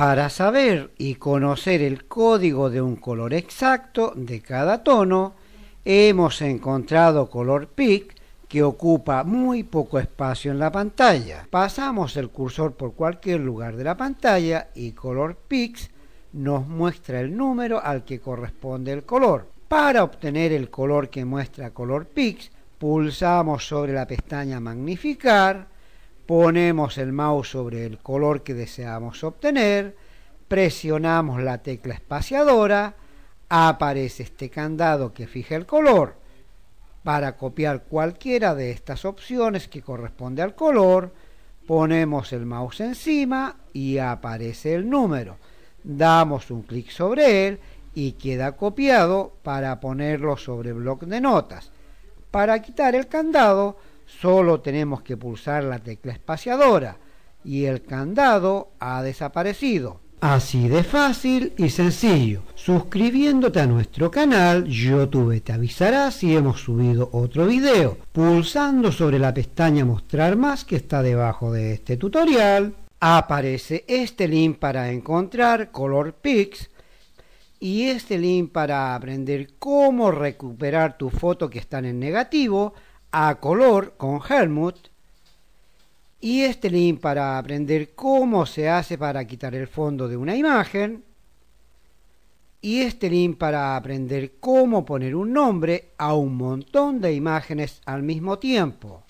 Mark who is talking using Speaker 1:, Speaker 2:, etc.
Speaker 1: Para saber y conocer el código de un color exacto de cada tono, hemos encontrado color Pick, que ocupa muy poco espacio en la pantalla. Pasamos el cursor por cualquier lugar de la pantalla y color Pick nos muestra el número al que corresponde el color. Para obtener el color que muestra color Pick, pulsamos sobre la pestaña magnificar ponemos el mouse sobre el color que deseamos obtener, presionamos la tecla espaciadora, aparece este candado que fija el color. Para copiar cualquiera de estas opciones que corresponde al color, ponemos el mouse encima y aparece el número. Damos un clic sobre él y queda copiado para ponerlo sobre bloc de notas. Para quitar el candado, Solo tenemos que pulsar la tecla espaciadora y el candado ha desaparecido. Así de fácil y sencillo. Suscribiéndote a nuestro canal, YouTube te avisará si hemos subido otro video, pulsando sobre la pestaña Mostrar más que está debajo de este tutorial. Aparece este link para encontrar Color Pix y este link para aprender cómo recuperar tu foto que están en negativo a color con Helmut y este link para aprender cómo se hace para quitar el fondo de una imagen y este link para aprender cómo poner un nombre a un montón de imágenes al mismo tiempo.